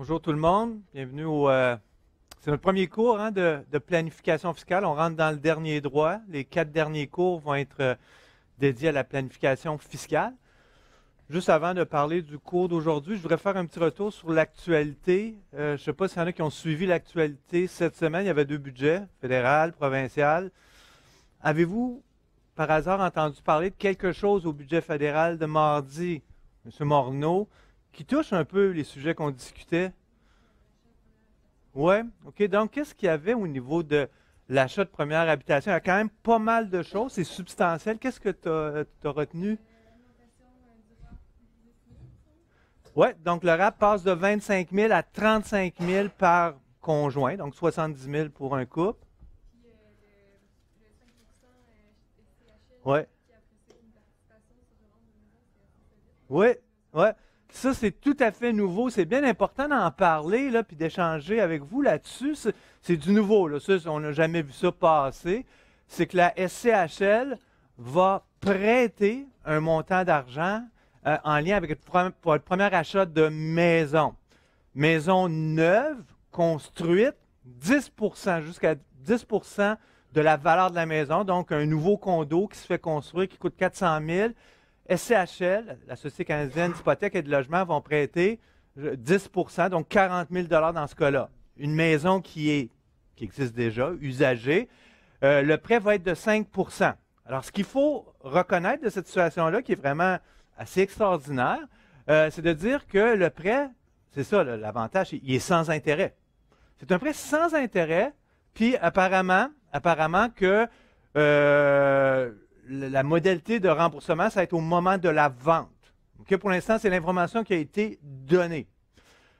Bonjour tout le monde, bienvenue au... Euh, c'est notre premier cours hein, de, planification fiscale. On rentre dans le dernier droit. Les quatre derniers cours vont être euh, dédiés à la planification fiscale. Juste avant de parler du cours d'aujourd'hui, je voudrais faire un petit retour sur l'actualité. Euh, je ne sais pas s'il y en a qui ont suivi l'actualité cette semaine. Il y avait deux budgets, fédéral, provincial. Avez-vous par hasard entendu parler de quelque chose au budget fédéral de mardi? M. Morneau, qui touche un peu les sujets qu'on discutait. Oui, OK. Donc, qu'est-ce qu'il y avait au niveau de l'achat de première habitation? Il y a quand même pas mal de choses, c'est substantiel. Qu'est-ce que tu as, euh, retenu? Oui, donc le RAP passe de 25 000 à 35 000 par conjoint, donc 70 000 pour un couple. Oui. Oui, oui. Ça, c'est tout à fait nouveau. C'est bien important d'en parler, là, puis d'échanger avec vous là-dessus. C'est du nouveau, là. Ça, on n'a jamais vu ça passer. C'est que la SCHL va prêter un montant d'argent euh, en lien avec le premier achat de maison. Maison neuve, construite, 10 jusqu'à 10 de la valeur de la maison. Donc, un nouveau condo qui se fait construire, qui coûte 400 000 SCHL, la Société canadienne d'hypothèques et de logements, vont prêter 10 donc 40 000 dans ce cas-là. Une maison qui, est, qui existe déjà, usagée, euh, le prêt va être de 5 Alors, ce qu'il faut reconnaître de cette situation-là, qui est vraiment assez extraordinaire, euh, c'est de dire que le prêt, c'est ça l'avantage, il est sans intérêt. C'est un prêt sans intérêt, puis apparemment, apparemment que euh, la modalité de remboursement, ça va être au moment de la vente. Pour l'instant, c'est l'information qui a été donnée.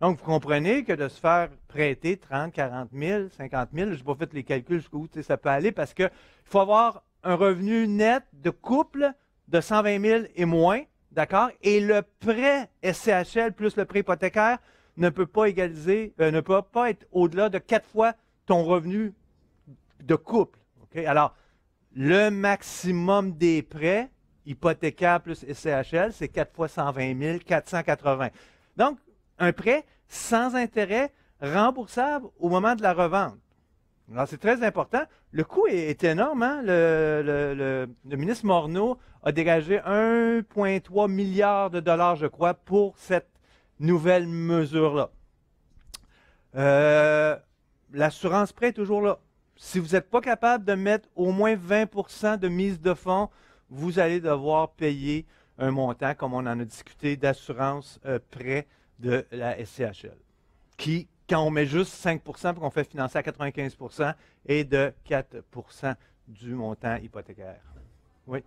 Donc, vous comprenez que de se faire prêter 30, 40 000, 50 000, je n'ai pas fait les calculs jusqu'où ça peut aller parce qu'il faut avoir un revenu net de couple de 120 000 et moins, d'accord? Et le prêt SCHL plus le prêt hypothécaire ne peut pas égaliser, euh, ne peut pas être au-delà de quatre fois ton revenu de couple. Alors, le maximum des prêts hypothécaires plus SCHL, c'est 4 fois 120 480. Donc, un prêt sans intérêt remboursable au moment de la revente. Alors, c'est très important. Le coût est, énorme. Hein. Le, ministre Morneau a dégagé 1,3 milliard de dollars, je crois, pour cette nouvelle mesure-là. Euh, l'assurance prêt est toujours là. Si vous n'êtes pas capable de mettre au moins 20 de mise de fonds, vous allez devoir payer un montant, comme on en a discuté, d'assurance euh, près de la SCHL, qui, quand on met juste 5 pour qu'on fait financer à 95 est de 4 du montant hypothécaire. Oui.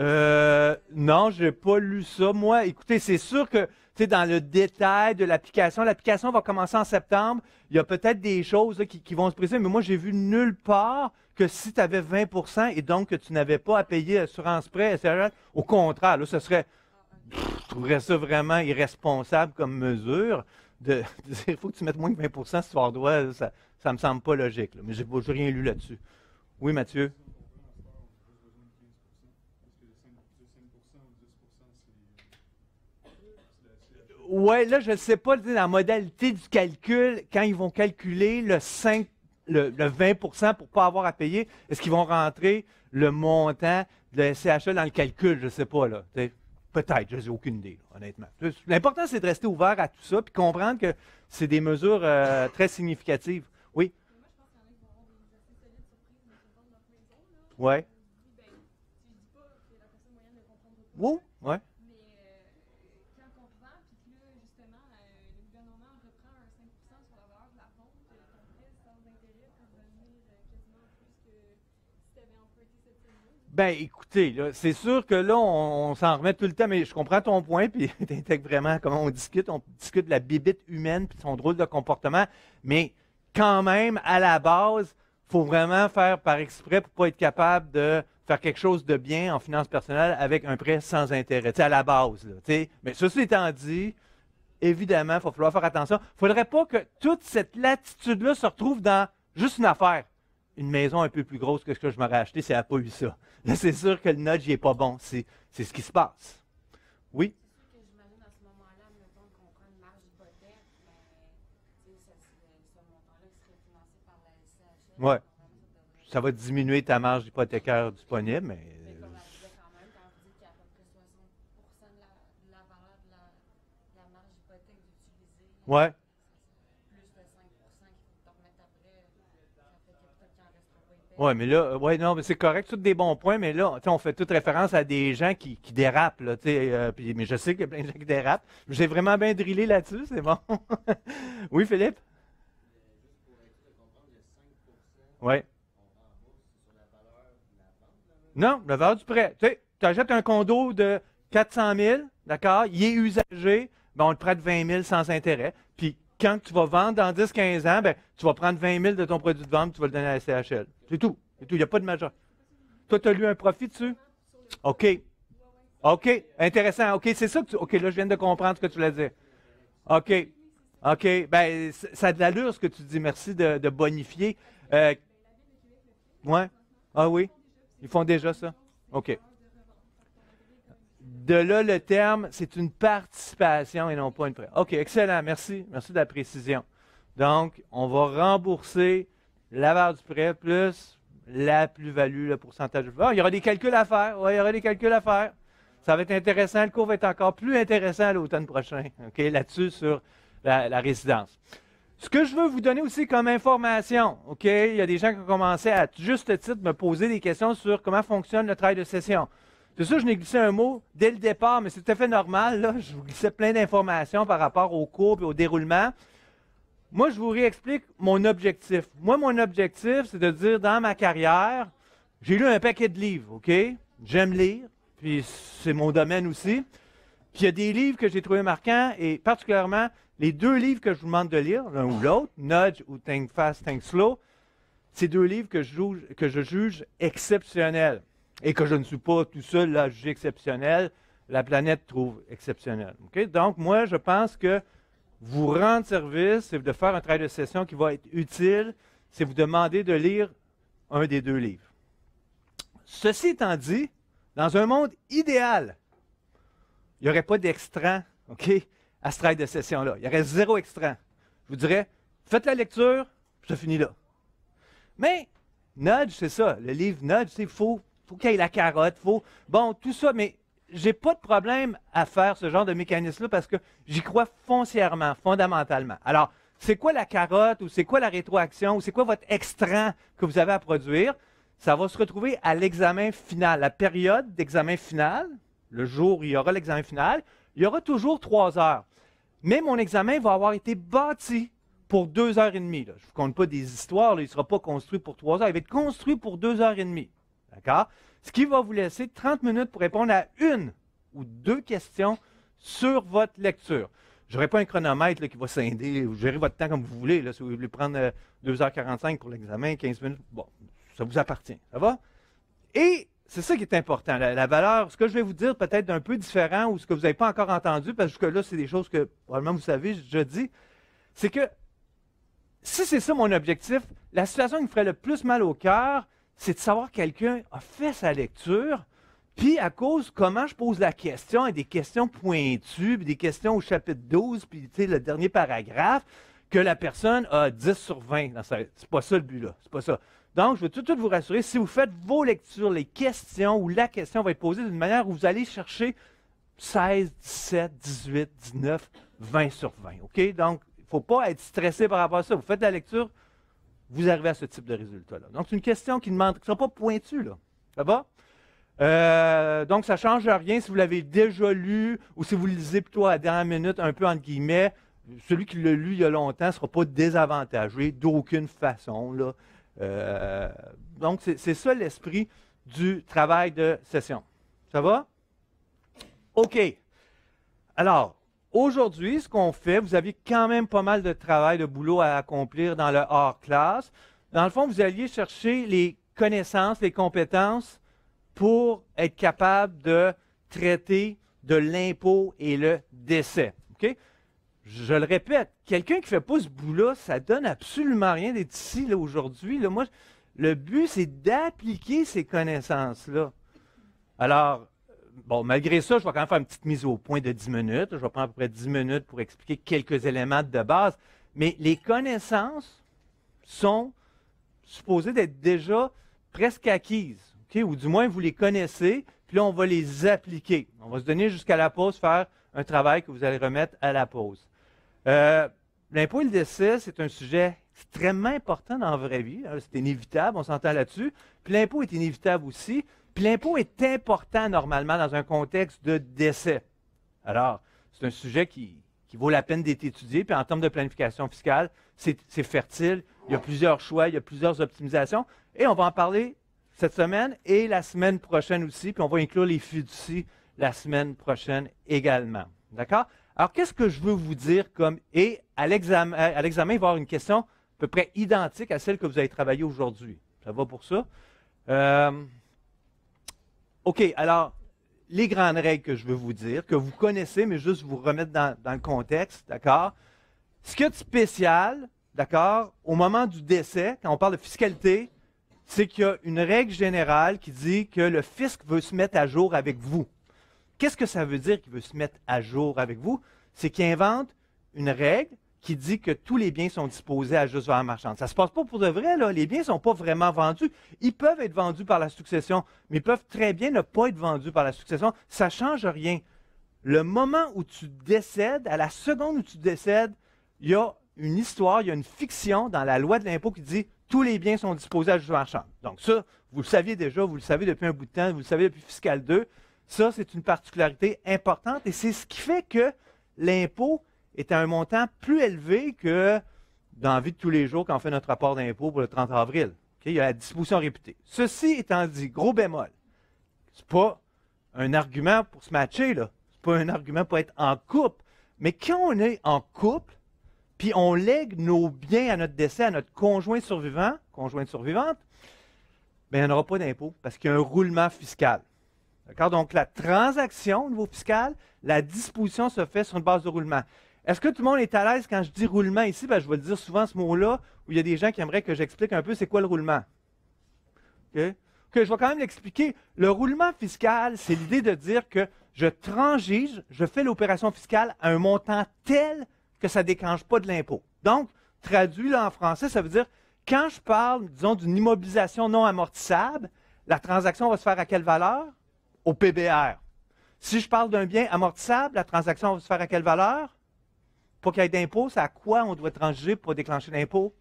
Euh, non, je n'ai pas lu ça. Moi, écoutez, c'est sûr que dans le détail de l'application. L'application va commencer en septembre. Il y a peut-être des choses qui, vont se préciser, mais moi, j'ai vu nulle part que si tu avais 20 et donc que tu n'avais pas à payer assurance prêt, au contraire, là, ce serait, je trouverais ça vraiment irresponsable comme mesure. De, dire il faut que tu mettes moins que 20 si tu droit, ça ne me semble pas logique. mais je n'ai rien lu là-dessus. Oui, Mathieu? Ouais, là, je ne sais pas la modalité du calcul, quand ils vont calculer le 5, le, 20 pour ne pas avoir à payer, est-ce qu'ils vont rentrer le montant de la CHE dans le calcul? Je ne sais pas, là. Peut-être, je n'ai aucune idée, honnêtement. L'important, c'est de rester ouvert à tout ça puis comprendre que c'est des mesures euh, très significatives. Oui? Oui. Ben, oui, oui. Ben, écoutez, c'est sûr que là, on, s'en remet tout le temps, mais je comprends ton point, puis t'intègres vraiment comment on discute. On discute de la bibite humaine, puis son drôle de comportement, mais quand même, à la base, faut vraiment faire par exprès pour pas être capable de faire quelque chose de bien en finance personnelle avec un prêt sans intérêt, à la base. mais ceci étant dit, évidemment, il va falloir faire attention. Il ne faudrait pas que toute cette latitude-là se retrouve dans juste une affaire. Une maison un peu plus grosse que ce que je m'aurais acheté, ça n'a pas eu ça. Là, c'est sûr que le nudge n'est pas bon. C'est ce qui se passe. Oui. C'est sûr que j'imagine à ce moment-là, en même temps qu'on prend une marge d'hypothèque, mais ce montant-là qui serait financé par la SHL. Oui. Ça va diminuer ta marge hypothécaire disponible, mais. Mais quand même quand on vous qu'il y a à 60% de la valeur de la marge d'hypothèque utilisée. Oui. Oui, mais là, ouais, non, mais c'est correct, tous des bons points, mais là, on fait toute référence à des gens qui, dérapent, là, euh, mais je sais qu'il y a plein de gens qui dérapent. J'ai vraiment bien drillé là-dessus, c'est bon. oui, Philippe? Oui. Non, la valeur du prêt. Tu tu achètes un condo de 400 000, d'accord? Il est usagé, ben on le prête 20 000 sans intérêt. Puis quand tu vas vendre dans 10-15 ans, ben, tu vas prendre 20 000 de ton produit de vente, tu vas le donner à la CHL. C'est tout. C'est tout. Il n'y a pas de majeur. Toi, tu as lu un profit dessus? OK. OK. Intéressant. OK, c'est ça que tu. OK, là, je viens de comprendre ce que tu voulais dire. OK. OK. Ben, ça a de l'allure ce que tu dis. Merci de, bonifier. Euh, oui. Ah oui. Ils font déjà ça. OK. De là, le terme, c'est une participation et non pas une prêt. OK, excellent. Merci. Merci de la précision. Donc, on va rembourser valeur du prêt plus la plus-value, le pourcentage de ah, Il y aura des calculs à faire. Oui, il y aura des calculs à faire. Ça va être intéressant. Le cours va être encore plus intéressant l'automne prochain. OK, là-dessus, sur la, résidence. Ce que je veux vous donner aussi comme information, OK, il y a des gens qui ont commencé à juste titre me poser des questions sur comment fonctionne le travail de session. C'est sûr, je n'ai glissé un mot dès le départ, mais c'est tout à fait normal. Là. Je vous glissais plein d'informations par rapport aux cours et au déroulement. Moi, je vous réexplique mon objectif. Moi, mon objectif, c'est de dire dans ma carrière, j'ai lu un paquet de livres, OK? J'aime lire, puis c'est mon domaine aussi. Puis il y a des livres que j'ai trouvés marquants, et particulièrement les deux livres que je vous demande de lire, l'un ou l'autre, Nudge ou Think Fast, Think Slow, ces deux livres que que je juge exceptionnels et que je ne suis pas tout seul, là, jugé exceptionnel, la planète trouve exceptionnel. Donc, moi, je pense que vous rendre service, c'est de faire un travail de session qui va être utile, c'est vous demander de lire un des deux livres. Ceci étant dit, dans un monde idéal, il n'y aurait pas d'extrait, OK, à ce travail de session-là. Il y aurait zéro extrait. Je vous dirais, faites la lecture, puis ça finit là. Mais Nudge, c'est ça. Le livre Nudge, c'est faux faut qu'il ait la carotte, faut. Bon, tout ça, mais j'ai pas de problème à faire ce genre de mécanisme-là parce que j'y crois foncièrement, fondamentalement. Alors, c'est quoi la carotte ou c'est quoi la rétroaction ou c'est quoi votre extrait que vous avez à produire? Ça va se retrouver à l'examen final, la période d'examen final, le jour où il y aura l'examen final. Il y aura toujours trois heures. Mais mon examen va avoir été bâti pour deux heures et demie. Je ne vous compte pas des histoires, il ne sera pas construit pour trois heures, il va être construit pour deux heures et demie. Ce qui va vous laisser 30 minutes pour répondre à une ou deux questions sur votre lecture. Je n'aurai pas un chronomètre qui va scinder, vous gérez votre temps comme vous voulez. si vous voulez prendre 2h45 euh, pour l'examen, 15 minutes, bon, ça vous appartient. Ça va? Et c'est ça qui est important, la, valeur. Ce que je vais vous dire peut-être d'un peu différent ou ce que vous n'avez pas encore entendu, parce que là, c'est des choses que probablement vous savez, je, dis, c'est que si c'est ça mon objectif, la situation qui me ferait le plus mal au cœur, c'est de savoir quelqu'un a fait sa lecture, puis à cause comment je pose la question, et des questions pointues, puis des questions au chapitre 12, puis le dernier paragraphe, que la personne a 10 sur 20 dans C'est pas ça le but là, c'est pas ça. Donc, je veux tout, de suite vous rassurer, si vous faites vos lectures, les questions ou la question va être posée d'une manière où vous allez chercher 16, 17, 18, 19, 20 sur 20. OK? Donc, il ne faut pas être stressé par rapport à ça. Vous faites la lecture, vous arrivez à ce type de résultat-là. Donc, c'est une question qui ne demande, sera pas pointue, là. Ça va? Euh, donc, ça ne change rien si vous l'avez déjà lu ou si vous le lisez plutôt à la dernière minute, un peu entre guillemets. Celui qui l'a lu il y a longtemps ne sera pas désavantagé d'aucune façon. Là. Euh, donc, c'est ça l'esprit du travail de session. Ça va? OK. Alors, Aujourd'hui, ce qu'on fait, vous aviez quand même pas mal de travail, de boulot à accomplir dans le hors classe. Dans le fond, vous alliez chercher les connaissances, les compétences pour être capable de traiter de l'impôt et le décès. Je le répète, quelqu'un qui ne fait pas ce boulot, là ça donne absolument rien d'être ici aujourd'hui. Moi, le but, c'est d'appliquer ces connaissances-là. Alors, bon, malgré ça, je vais quand même faire une petite mise au point de 10 minutes. Je vais prendre à peu près 10 minutes pour expliquer quelques éléments de base. Mais les connaissances sont supposées d'être déjà presque acquises, ou du moins vous les connaissez, puis là, on va les appliquer. On va se donner jusqu'à la pause, faire un travail que vous allez remettre à la pause. Euh, l'impôt et le décès, c'est un sujet c'est extrêmement important dans la vraie vie. Hein, c'est inévitable, on s'entend là-dessus. Puis l'impôt est inévitable aussi. Puis l'impôt est important normalement dans un contexte de décès. Alors, c'est un sujet qui, qui vaut la peine d'être étudié. Puis en termes de planification fiscale, c'est fertile. Il y a plusieurs choix, il y a plusieurs optimisations. Et on va en parler cette semaine et la semaine prochaine aussi. Puis on va inclure les fiducies la semaine prochaine également. D'accord? Alors, qu'est-ce que je veux vous dire comme. Et à l'examen, il va y avoir une question à peu près identique à celle que vous avez travaillée aujourd'hui. Ça va pour ça? Euh, OK, alors, les grandes règles que je veux vous dire, que vous connaissez, mais juste vous remettre dans, dans le contexte, d'accord? Ce qui est spécial, d'accord, au moment du décès, quand on parle de fiscalité, c'est qu'il y a une règle générale qui dit que le fisc veut se mettre à jour avec vous. Qu'est-ce que ça veut dire qu'il veut se mettre à jour avec vous? C'est qu'il invente une règle qui dit que tous les biens sont disposés à juste valeur marchande. Ça ne se passe pas pour de vrai, là. Les biens ne sont pas vraiment vendus. Ils peuvent être vendus par la succession, mais ils peuvent très bien ne pas être vendus par la succession. Ça ne change rien. Le moment où tu décèdes, à la seconde où tu décèdes, il y a une histoire, il y a une fiction dans la loi de l'impôt qui dit tous les biens sont disposés à juste valeur marchande. Donc ça, vous le saviez déjà, vous le savez depuis un bout de temps, vous le savez depuis Fiscal 2. Ça, c'est une particularité importante et c'est ce qui fait que l'impôt est à un montant plus élevé que dans la vie de tous les jours quand on fait notre rapport d'impôt pour le 30 avril. Il y a la disposition réputée. Ceci étant dit, gros bémol, c'est pas un argument pour se matcher, là. C'est pas un argument pour être en couple. Mais quand on est en couple, puis on lègue nos biens à notre décès, à notre conjoint survivant, conjointe survivante, bien, n'y aura pas d'impôt parce qu'il y a un roulement fiscal. D'accord? Donc, la transaction au niveau fiscal, la disposition se fait sur une base de roulement. Est-ce que tout le monde est à l'aise quand je dis roulement ici? Ben, je vais le dire souvent ce mot-là, où il y a des gens qui aimeraient que j'explique un peu c'est quoi le roulement. Ok Que je vais quand même l'expliquer. Le roulement fiscal, c'est l'idée de dire que je transige, je fais l'opération fiscale à un montant tel que ça ne déclenche pas de l'impôt. Donc, traduit là en français, ça veut dire quand je parle, disons, d'une immobilisation non amortissable, la transaction va se faire à quelle valeur? Au PBR. Si je parle d'un bien amortissable, la transaction va se faire à quelle valeur? Pour qu'il y ait d'impôt, c'est à quoi on doit transiger pour déclencher l'impôt?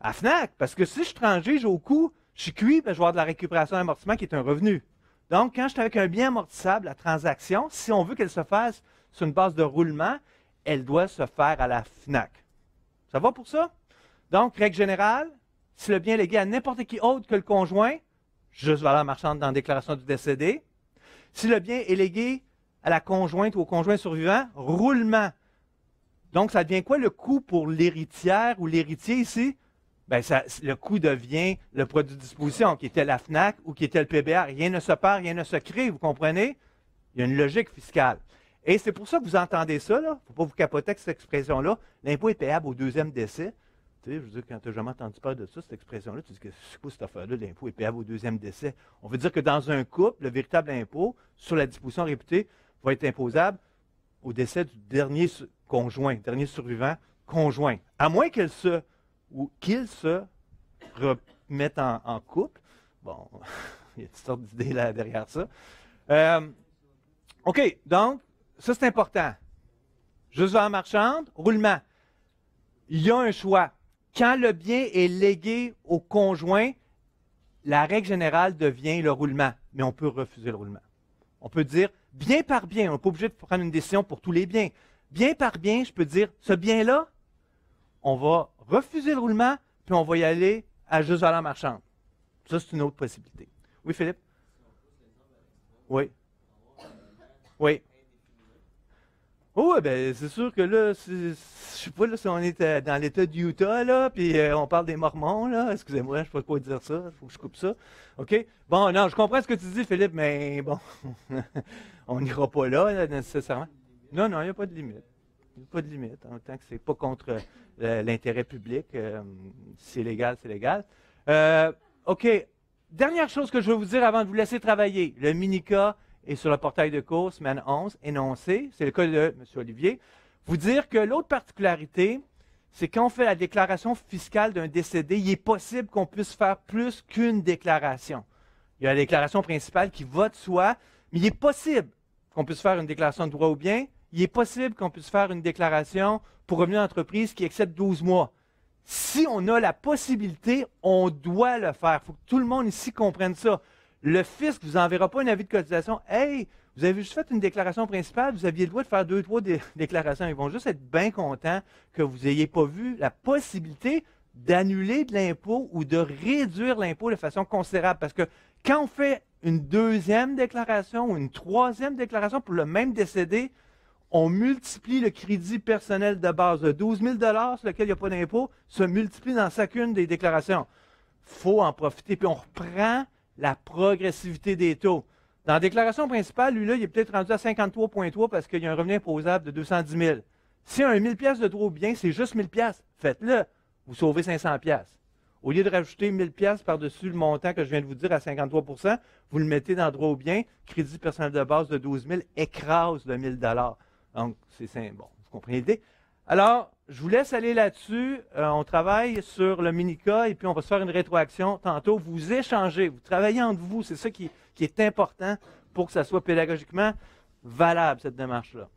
À FNAC, parce que si je transige au coût, je suis cuit, ben, je vais avoir de la récupération d'amortissement qui est un revenu. Donc, quand je suis avec un bien amortissable, la transaction, si on veut qu'elle se fasse sur une base de roulement, elle doit se faire à la FNAC. Ça va pour ça? Donc, règle générale, si le bien est légué à n'importe qui autre que le conjoint, juste valeur marchande dans la déclaration du décédé. Si le bien est légué à la conjointe ou au conjoint survivant, roulement. Donc, ça devient quoi le coût pour l'héritière ou l'héritier ici? Ben, le coût devient le produit de disposition, qui était la FNAC ou qui était le PBR. Rien ne se perd, rien ne se crée, vous comprenez? Il y a une logique fiscale. Et c'est pour ça que vous entendez ça, là. faut pas vous capoter avec cette expression-là. L'impôt est payable au deuxième décès. Tu sais, je veux dire, quand tu n'as jamais entendu parler de ça, cette expression-là, tu dis que c'est quoi cette affaire-là, l'impôt est payable au deuxième décès. On veut dire que dans un couple, le véritable impôt sur la disposition réputée va être imposable au décès du dernier conjoint, dernier survivant, conjoint. À moins qu'elle se ou qu'il se remette en, couple. Bon, il y a toutes sortes d'idées là derrière ça. Euh, OK, donc, ça c'est important. Juste en marchande, roulement. Il y a un choix. Quand le bien est légué au conjoint, la règle générale devient le roulement, mais on peut refuser le roulement. On peut dire bien par bien, on n'est pas obligé de prendre une décision pour tous les biens bien par bien, je peux dire, ce bien-là, on va refuser le roulement, puis on va y aller à juste valeur marchande. Ça, c'est une autre possibilité. Oui, Philippe? Oui. Oui. Oui, ben c'est sûr que là, je sais pas si on est euh, dans l'État du Utah, là, puis euh, on parle des Mormons, là. Excusez-moi, je ne sais pas quoi dire ça, Il faut que je coupe ça. OK? Bon, non, je comprends ce que tu dis, Philippe, mais bon, on n'ira pas là, nécessairement. Non, non, il n'y a pas de limite. Il n'y a pas de limite. En tant que ce n'est pas contre euh, l'intérêt public, euh, c'est légal, c'est légal. Euh, OK. Dernière chose que je veux vous dire avant de vous laisser travailler. Le mini-cas est sur le portail de course, semaine 11, énoncé. C'est le cas de M. Olivier. Vous dire que l'autre particularité, c'est quand on fait la déclaration fiscale d'un décédé, il est possible qu'on puisse faire plus qu'une déclaration. Il y a la déclaration principale qui va de soi, mais il est possible qu'on puisse faire une déclaration de droit ou bien, il est possible qu'on puisse faire une déclaration pour revenir d'entreprise qui excède 12 mois. Si on a la possibilité, on doit le faire. Il faut que tout le monde ici comprenne ça. Le fisc ne vous enverra pas un avis de cotisation. Hey, vous avez juste fait une déclaration principale, vous aviez le droit de faire deux, trois déclarations. Ils vont juste être bien contents que vous n'ayez pas vu la possibilité d'annuler de l'impôt ou de réduire l'impôt de façon considérable. Parce que quand on fait une deuxième déclaration ou une troisième déclaration pour le même décédé, on multiplie le crédit personnel de base de 12 000 sur lequel il n'y a pas d'impôt, se multiplie dans chacune des déclarations. faut en profiter. Puis on reprend la progressivité des taux. Dans la déclaration principale, lui-là, il est peut-être rendu à 53,3 parce qu'il y a un revenu imposable de 210 000. Si un 1 000 de droit trop bien, c'est juste 1 000 Faites-le. Vous sauvez 500 Au lieu de rajouter 1000 par-dessus le montant que je viens de vous dire à 53 vous le mettez dans droit au bien, crédit personnel de base de 12 000 écrase le 1 000 donc, c'est bon, vous comprenez l'idée. Alors, je vous laisse aller là-dessus. Euh, on travaille sur le mini-cas et puis on va se faire une rétroaction tantôt. Vous échangez, vous travaillez entre vous. C'est ça qui, qui est important pour que ça soit pédagogiquement valable, cette démarche-là.